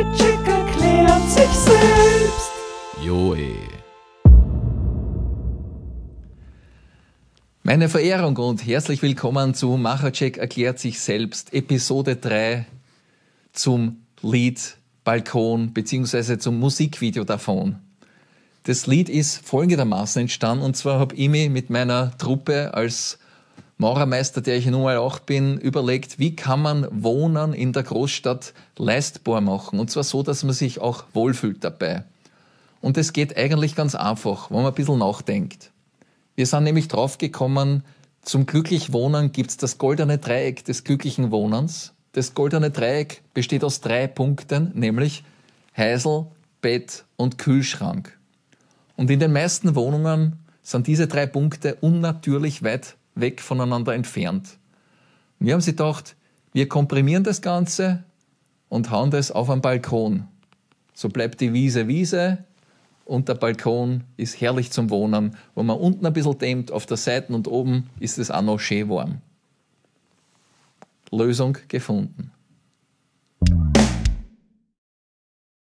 Fried erklärt sich selbst. Joe. Meine Verehrung und herzlich willkommen zu Machercheck erklärt sich selbst, Episode 3 zum Lied Balkon bzw. zum Musikvideo davon. Das Lied ist folgendermaßen entstanden und zwar habe ich mich mit meiner Truppe als Maurermeister, der ich nun mal auch bin, überlegt, wie kann man Wohnen in der Großstadt leistbar machen? Und zwar so, dass man sich auch wohlfühlt dabei. Und es geht eigentlich ganz einfach, wenn man ein bisschen nachdenkt. Wir sind nämlich draufgekommen, zum glücklich Wohnen gibt es das goldene Dreieck des glücklichen Wohnens. Das goldene Dreieck besteht aus drei Punkten, nämlich Heisel, Bett und Kühlschrank. Und in den meisten Wohnungen sind diese drei Punkte unnatürlich weit weg voneinander entfernt. Und wir haben sie gedacht, wir komprimieren das Ganze und hauen das auf einen Balkon. So bleibt die Wiese Wiese und der Balkon ist herrlich zum Wohnen. Wenn man unten ein bisschen dämmt, auf der Seite und oben ist es auch noch schön warm. Lösung gefunden.